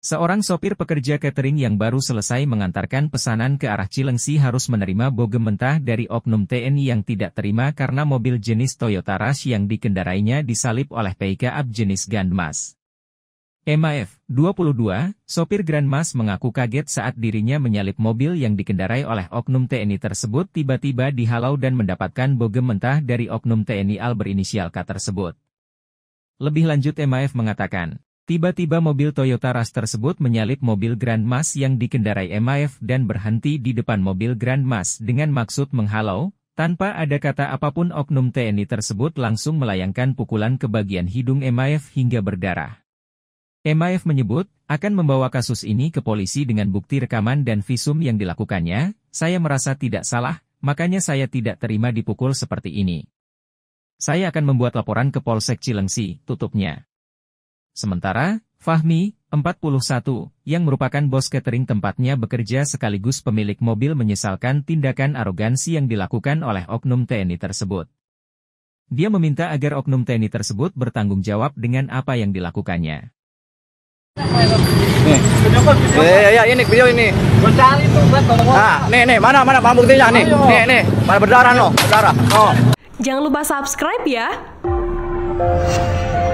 Seorang sopir pekerja catering yang baru selesai mengantarkan pesanan ke arah Cilengsi harus menerima bogem mentah dari Oknum TNI yang tidak terima karena mobil jenis Toyota Rush yang dikendarainya disalip oleh up jenis Gandmas. MAF, 22, sopir Grandmas mengaku kaget saat dirinya menyalip mobil yang dikendarai oleh Oknum TNI tersebut tiba-tiba dihalau dan mendapatkan bogem mentah dari Oknum TNI Al berinisial K tersebut. Lebih lanjut MAF mengatakan, Tiba-tiba mobil Toyota Rush tersebut menyalip mobil Grand Mas yang dikendarai MAF dan berhenti di depan mobil Grand Mas dengan maksud menghalau, tanpa ada kata apapun oknum TNI tersebut langsung melayangkan pukulan ke bagian hidung MAF hingga berdarah. MAF menyebut, akan membawa kasus ini ke polisi dengan bukti rekaman dan visum yang dilakukannya, saya merasa tidak salah, makanya saya tidak terima dipukul seperti ini. Saya akan membuat laporan ke Polsek Cilengsi, tutupnya. Sementara, Fahmi, 41, yang merupakan bos catering tempatnya bekerja sekaligus pemilik mobil menyesalkan tindakan arogansi yang dilakukan oleh Oknum TNI tersebut. Dia meminta agar Oknum TNI tersebut bertanggung jawab dengan apa yang dilakukannya. Nih. Eh, ya, ya, ini video ini. Nah, nih, nih, mana, mana, mana buktinya nih? Nih, nih, mana berdarah no, berdarah. Oh. Jangan lupa subscribe ya.